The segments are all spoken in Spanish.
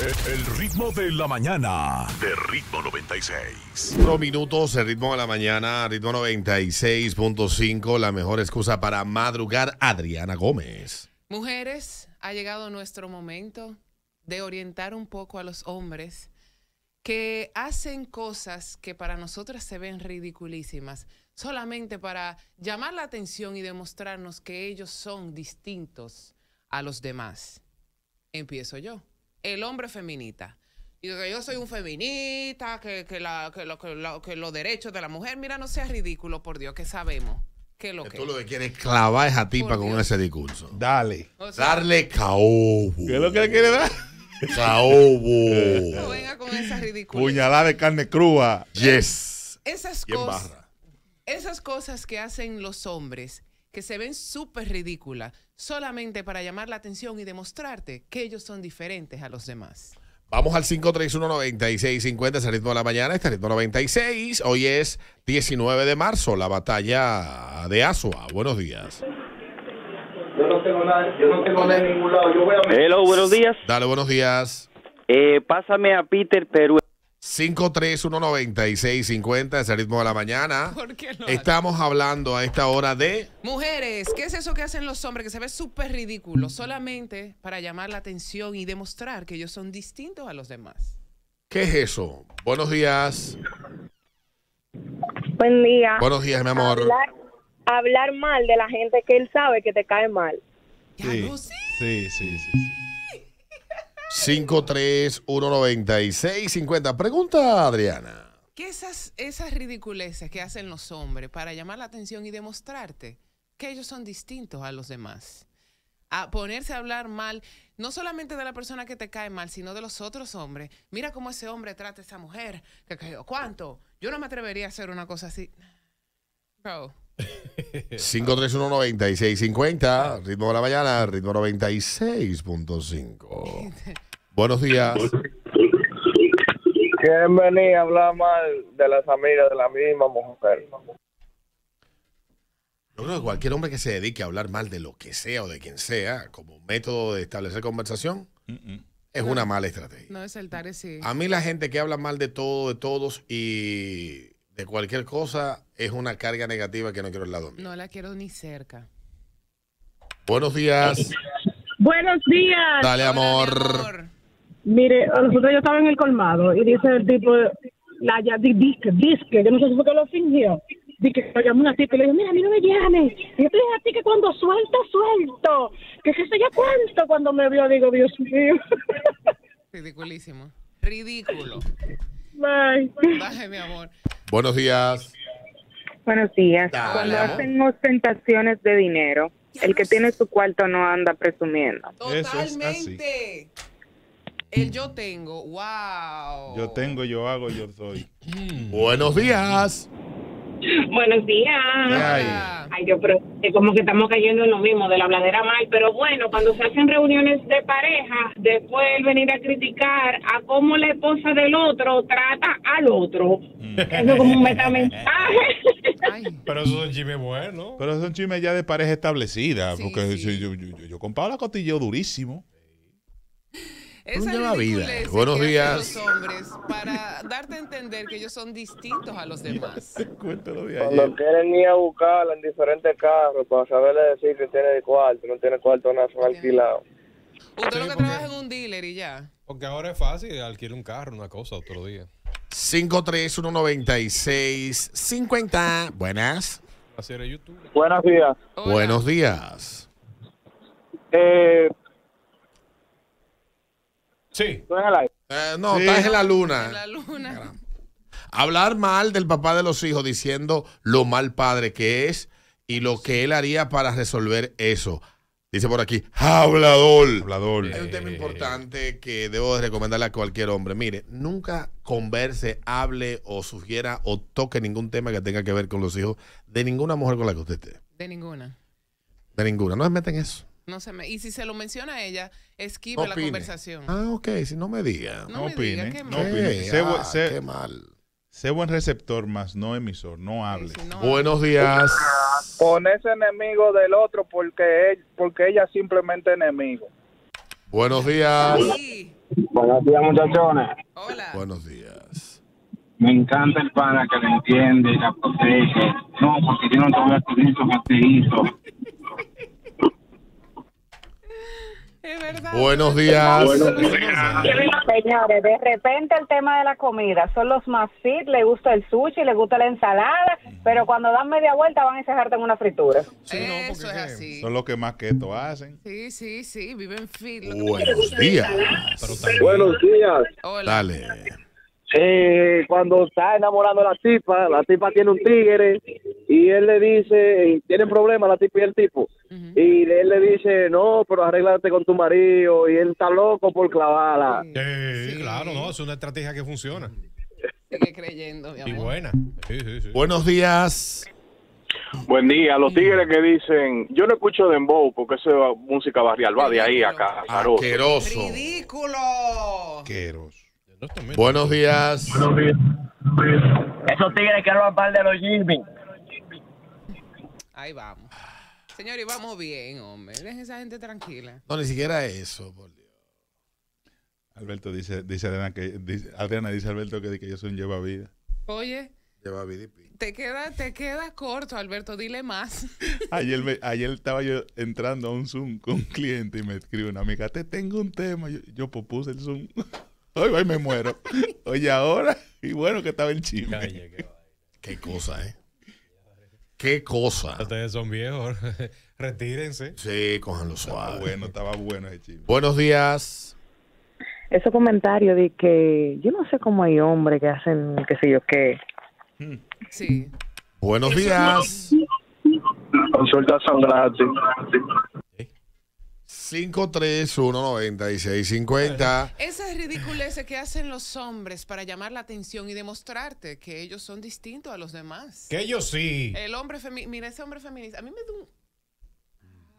El ritmo de la mañana. De ritmo 96. Uno minutos, el ritmo de la mañana, ritmo 96.5, la mejor excusa para madrugar, Adriana Gómez. Mujeres, ha llegado nuestro momento de orientar un poco a los hombres que hacen cosas que para nosotras se ven ridiculísimas, solamente para llamar la atención y demostrarnos que ellos son distintos a los demás. Empiezo yo el hombre feminista. Y que yo soy un feminista, que, que, la, que, lo, que, los derechos de la mujer, mira, no sea ridículo, por Dios, que sabemos. Que lo que, tú lo que quieres clavar esa tipa con ese discurso. Dale. Darle caobo. ¿Qué es lo que le quiere dar? Caobo. No venga con esa ridícula. Puñalada de carne cruda. Yes. Esas cosas. Esas cosas que hacen los hombres que se ven súper ridículas solamente para llamar la atención y demostrarte que ellos son diferentes a los demás. Vamos al 5319650, 9650 es ritmo de la mañana, este ritmo 96. Hoy es 19 de marzo, la batalla de Asua. Buenos días. Yo no tengo nada, yo no tengo nada en ningún lado. Yo voy a... Hello, buenos días. Dale, buenos días. Eh, pásame a Peter Perú. 5319650 es el ritmo de la mañana. ¿Por qué no? Estamos hablando a esta hora de... Mujeres, ¿qué es eso que hacen los hombres que se ve súper ridículo solamente para llamar la atención y demostrar que ellos son distintos a los demás? ¿Qué es eso? Buenos días. Buen día. Buenos días, mi amor. Hablar, mal de la gente que él sabe que te cae mal. sí, sí, sí. sí. 5319650. Pregunta Adriana. ¿Qué esas, esas ridiculeces que hacen los hombres para llamar la atención y demostrarte que ellos son distintos a los demás? A ponerse a hablar mal, no solamente de la persona que te cae mal, sino de los otros hombres. Mira cómo ese hombre trata a esa mujer. Que, caído. ¿Cuánto? Yo no me atrevería a hacer una cosa así. Bro. 5319650, ritmo de la mañana, ritmo 96.5. Buenos días. ¿Quién venía a hablar mal de las amigas de la misma mujer? Yo creo que cualquier hombre que se dedique a hablar mal de lo que sea o de quien sea, como método de establecer conversación, es una mala estrategia. A mí la gente que habla mal de todo, de todos y de cualquier cosa es una carga negativa que no quiero en la mío. No la quiero ni cerca. Buenos días. Buenos días. Dale, amor. mire a eh, Mire, nosotros yo estaba en el colmado y dice el tipo, la ya disque, disque, yo no sé si fue que lo fingió. Dice que llamó una tipa y le dijo, mira, a mí no me llames. Yo te dije a ti que cuando suelto, suelto. Que si sé yo cuento cuando me vio, digo, Dios mío. Ridiculísimo. Ridículo. Bye. mi amor. Buenos días. Buenos días. Cuando hacen ostentaciones de dinero, el que tiene su cuarto no anda presumiendo. Totalmente. El yo tengo, wow. Yo tengo, yo hago, yo soy. Buenos días. Buenos días. Ay. yo pero como que estamos cayendo en lo mismo, de la bladera mal. Pero bueno, cuando se hacen reuniones de pareja, después venir a criticar a cómo la esposa del otro trata al otro. Mm. Eso es como un metamensaje. pero eso es un chisme bueno. Pero eso es un chisme ya de pareja establecida. porque Yo, yo, yo, con Paula cotilleo durísimo. Esa lleva vida. Buenos días. para darte a entender que ellos son distintos a los demás. Cuando quieren ir a buscarla en diferentes carros para saberle decir que tiene de cuarto, no tiene cuarto, no alquilado. Usted lo que trabaja en un dealer y ya. Porque ahora es fácil alquilar un carro, una cosa, otro día. 5319650. Buenas. Buenos días. Buenos días. Eh, Sí. Eh, no, está en la luna. la luna. Hablar mal del papá de los hijos diciendo lo mal padre que es y lo que él haría para resolver eso. Dice por aquí, hablador. Hablador. Hay un tema eh. importante que debo recomendarle a cualquier hombre. Mire, nunca converse, hable o sugiera o toque ningún tema que tenga que ver con los hijos de ninguna mujer con la que usted esté. De ninguna. De ninguna. No se meten eso. No se Y si se lo menciona a ella, esquiva la conversación. Ah, ok, si no me diga. No, me opine, no opine. qué mal. Sé buen receptor, más no emisor, no hable. Buenos días. Ponerse enemigo del otro porque, él, porque ella simplemente enemigo. Buenos días. Buenos días, muchachones. Hola. Buenos días. Me encanta el pana que le entiende y la protege. No, porque yo no te voy a decir eso que te hizo. Buenos días. Señores, de repente el tema de la comida. Son los más fit, le gusta el sushi, le gusta la ensalada, pero cuando dan media vuelta van a cerrarte en una fritura. Sí, Son los que más esto hacen. Sí, sí, sí, viven fit. Buenos días. Buenos días. Dale. Sí, eh, cuando está enamorando la tipa, la tipa tiene un tigre, y él le dice, tienen problemas la tipa y el tipo, y él le dice, no, pero arréglate con tu marido, y él está loco por clavarla. sí, claro, no, es una estrategia que funciona. creyendo, Y buena. Buenos días. Buen día, los tigres que dicen, yo no escucho dembow porque es música barrial va de ahí acá, Ridículo. Asqueroso. Buenos días. Esos tigres que hablan de los Jimmy ahí vamos. y vamos bien, hombre. Dejen esa gente tranquila. No, ni siquiera eso, por Dios. Alberto dice, dice Adriana que dice, Adriana Alberto que, que yo soy un lleva vida. Oye. Te queda, te queda corto, Alberto, dile más. ayer, ayer estaba yo entrando a un Zoom con un cliente y me escribe una amiga, te tengo un tema. Yo, puse el Zoom. Hoy, me muero. Oye, ahora. Y bueno, que estaba el chisme. qué, qué cosa, ¿eh? Qué cosa. Ustedes son viejos. Retírense. Sí, cójanlo suave. suaves. bueno, estaba bueno Buenos días. Ese comentario de que yo no sé cómo hay hombres que hacen qué sé yo qué. Hmm. Sí. Buenos días. Consultas son gratis. 5319650. Esas ridiculeces que hacen los hombres para llamar la atención y demostrarte que ellos son distintos a los demás. Que ellos sí. El hombre feminista, mira ese hombre feminista, a mí me da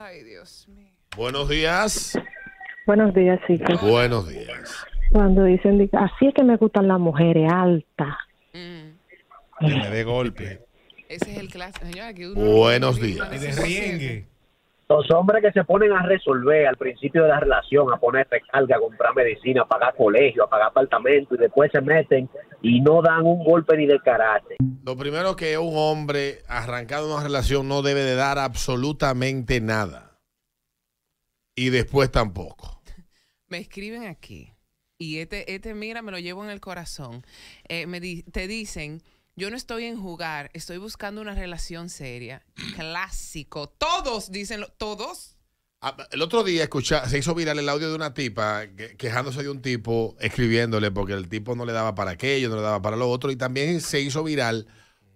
Ay, Dios mío. Buenos días. Buenos días, chicos. Buenos días. Cuando dicen, así es que me gustan las mujeres altas. me golpe. Ese es el clásico. Buenos días. Y de riengue. Los hombres que se ponen a resolver al principio de la relación, a poner recarga, a comprar medicina, a pagar colegio, a pagar apartamento y después se meten y no dan un golpe ni de carácter. Lo primero que un hombre arrancado una relación no debe de dar absolutamente nada. Y después tampoco. Me escriben aquí. Y este, este mira, me lo llevo en el corazón. Eh, me te dicen yo no estoy en jugar, estoy buscando una relación seria. Clásico. Todos dicen, todos. Ah, el otro día escucha, se hizo viral el audio de una tipa quejándose de un tipo, escribiéndole porque el tipo no le daba para aquello, no le daba para lo otro. Y también se hizo viral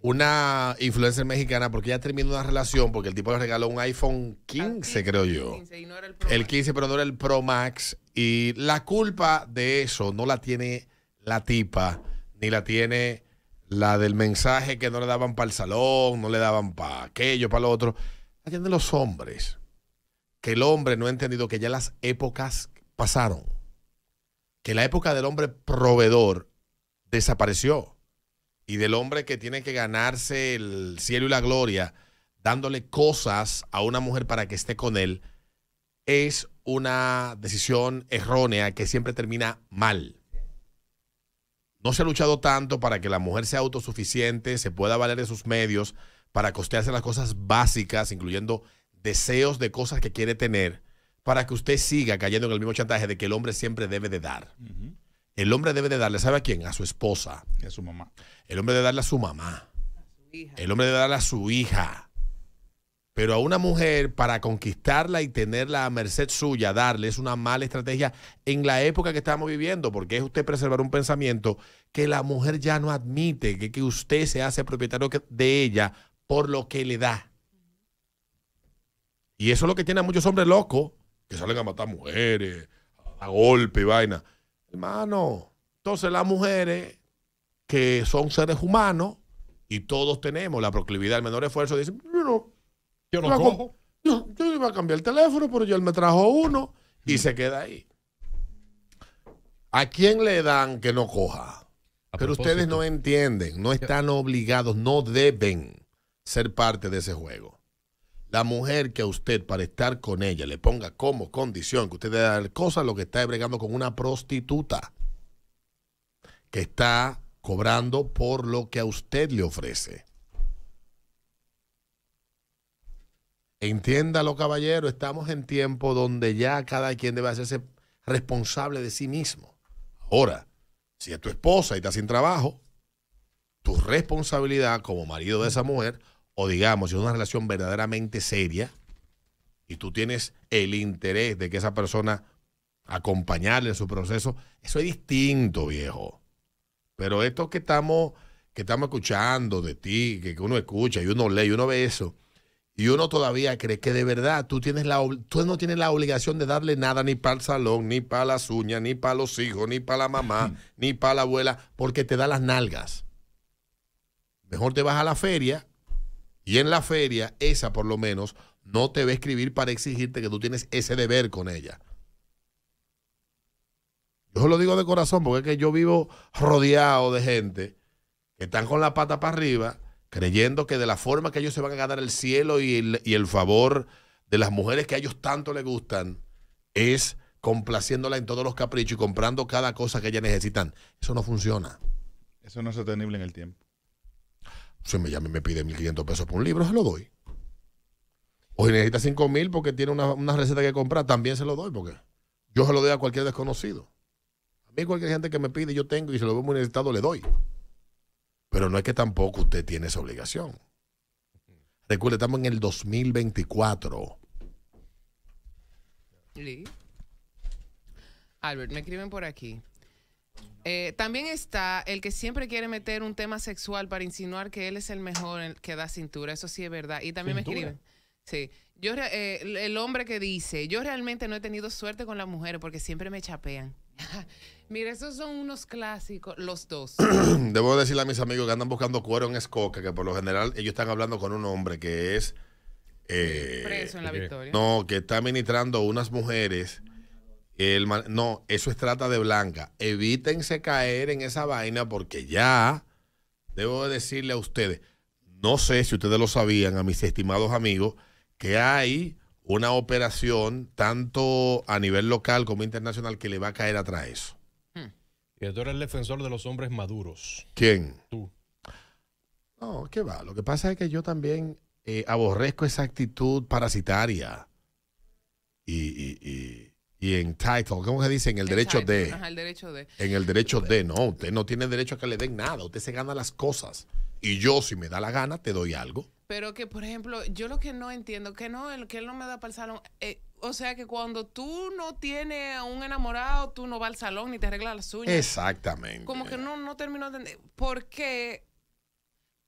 una influencer mexicana porque ella terminó una relación porque el tipo le regaló un iPhone 15, creo yo. el, el 15, pero no era el Pro Max. Y la culpa de eso no la tiene la tipa, ni la tiene la del mensaje que no le daban para el salón, no le daban para aquello, para lo otro. allá de los hombres, que el hombre no ha entendido que ya las épocas pasaron, que la época del hombre proveedor desapareció y del hombre que tiene que ganarse el cielo y la gloria dándole cosas a una mujer para que esté con él, es una decisión errónea que siempre termina mal no se ha luchado tanto para que la mujer sea autosuficiente, se pueda valer de sus medios, para costearse las cosas básicas, incluyendo deseos de cosas que quiere tener, para que usted siga cayendo en el mismo chantaje de que el hombre siempre debe de dar. El hombre debe de darle, ¿sabe a quién? A su esposa. a su mamá. El hombre debe darle a su mamá. El hombre debe darle a su hija. Pero a una mujer para conquistarla y tenerla a merced suya, darle, es una mala estrategia en la época que estamos viviendo, porque es usted preservar un pensamiento que la mujer ya no admite, que, usted se hace propietario de ella por lo que le da. Y eso es lo que tiene a muchos hombres locos, que salen a matar mujeres, a golpe y vaina. Hermano, entonces las mujeres que son seres humanos y todos tenemos la proclividad al menor esfuerzo, dicen, no, yo no cojo. yo, iba a cambiar el teléfono, pero yo él me trajo uno y se queda ahí. ¿A quién le dan que no coja? Pero ustedes no entienden, no están obligados, no deben ser parte de ese juego. La mujer que a usted, para estar con ella, le ponga como condición que usted le da cosas, lo que está bregando con una prostituta que está cobrando por lo que a usted le ofrece. Entiéndalo, caballero, estamos en tiempo donde ya cada quien debe hacerse responsable de sí mismo. Ahora, si es tu esposa y está sin trabajo, tu responsabilidad como marido de esa mujer, o digamos, si es una relación verdaderamente seria, y tú tienes el interés de que esa persona acompañarle en su proceso, eso es distinto, viejo. Pero esto que estamos, que estamos escuchando de ti, que, uno escucha y uno lee y uno ve eso, y uno todavía cree que de verdad tú, tienes la, no tienes la obligación de darle nada ni para el salón, ni para las uñas, ni para los hijos, ni para la mamá, ni para la abuela, porque te da las nalgas. Mejor te vas a la feria y en la feria, esa por lo menos, no te va a escribir para exigirte que tú tienes ese deber con ella. Yo lo digo de corazón porque es que yo vivo rodeado de gente que están con la pata para arriba creyendo que de la forma que ellos se van a ganar el cielo y el, favor de las mujeres que a ellos tanto les gustan es complaciéndola en todos los caprichos y comprando cada cosa que ellas necesitan. Eso no funciona. Eso no es sostenible en el tiempo. Si me llama me pide 1.500 pesos por un libro, se lo doy. O si necesita 5.000 porque tiene una, una, receta que comprar, también se lo doy porque yo se lo doy a cualquier desconocido. A mí cualquier gente que me pide, yo tengo y se lo veo muy necesitado, le doy. Pero no es que tampoco usted tiene esa obligación. Recuerde, estamos en el 2024. Lee. Albert, me escriben por aquí. Eh, también está el que siempre quiere meter un tema sexual para insinuar que él es el mejor que da cintura. Eso sí es verdad. Y también me escriben. Sí. Yo, eh, el hombre que dice, yo realmente no he tenido suerte con las mujeres porque siempre me chapean. Mira, esos son unos clásicos, los dos. Debo decirle a mis amigos que andan buscando cuero en Escoca, que por lo general ellos están hablando con un hombre que es... Eh, preso en la victoria. No, que está ministrando unas mujeres. El, no, eso es trata de blanca. Evítense caer en esa vaina porque ya debo decirle a ustedes, no sé si ustedes lo sabían, a mis estimados amigos, que hay una operación tanto a nivel local como internacional que le va a caer atrás eso. Hmm. Y tú eres el defensor de los hombres maduros. ¿Quién? Tú. No, qué va. Lo que pasa es que yo también eh, aborrezco esa actitud parasitaria y, y, y, entitled. ¿Cómo se dice? En el derecho de. el derecho de. En el derecho de, no. Usted no tiene derecho a que le den nada. Usted se gana las cosas. Y yo, si me da la gana, te doy algo pero que, por ejemplo, yo lo que no entiendo, que no, que él no me da para el salón. Eh, o sea que cuando tú no tienes a un enamorado, tú no vas al salón ni te arreglas las uñas. Exactamente. Como que no, no termino de entender. ¿Por qué?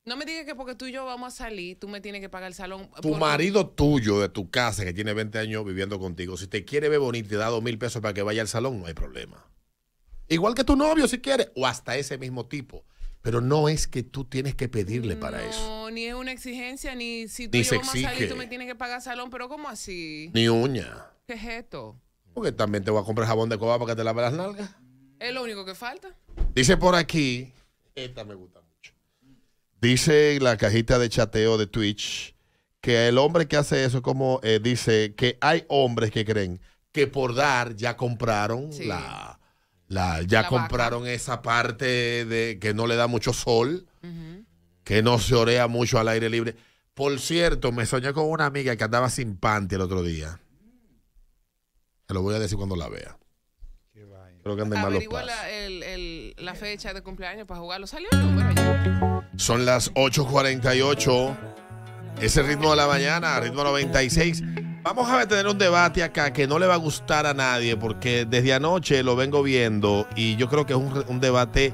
No me digas que porque tú y yo vamos a salir, tú me tienes que pagar el salón. Tu marido tuyo de tu casa, que tiene 20 años viviendo contigo, si te quiere ver bonito y te da dos mil pesos para que vaya al salón, no hay problema. Igual que tu novio, si quiere, o hasta ese mismo tipo. Pero no es que tú tienes que pedirle para eso. No, ni es una exigencia, ni si tú tú me tienes que pagar salón, pero ¿cómo así? Ni uña. ¿Qué es esto? Porque también te voy a comprar jabón de coba para que te laves las nalgas. Es lo único que falta. Dice por aquí, esta me gusta mucho. Dice la cajita de chateo de Twitch que el hombre que hace eso, como eh, dice, que hay hombres que creen que por dar ya compraron la ya compraron esa parte de que no le da mucho sol, que no se orea mucho al aire libre. Por cierto, me soñé con una amiga que andaba sin panty el otro día. Se lo voy a decir cuando la vea. Creo que andan la, el, la fecha de cumpleaños para jugarlo. ¿Salió? el ya? Son las 8.48. Ese ritmo de la mañana, ritmo 96. Vamos a tener un debate acá que no le va a gustar a nadie porque desde anoche lo vengo viendo y yo creo que es un, debate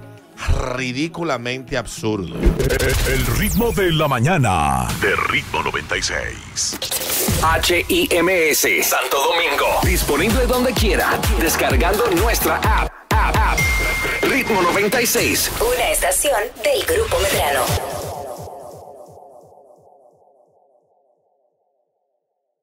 ridículamente absurdo. El ritmo de la mañana de ritmo 96. H HIMS Santo Domingo. Disponible donde quiera. Descargando nuestra app. Ritmo 96. Una estación del Grupo Medrano.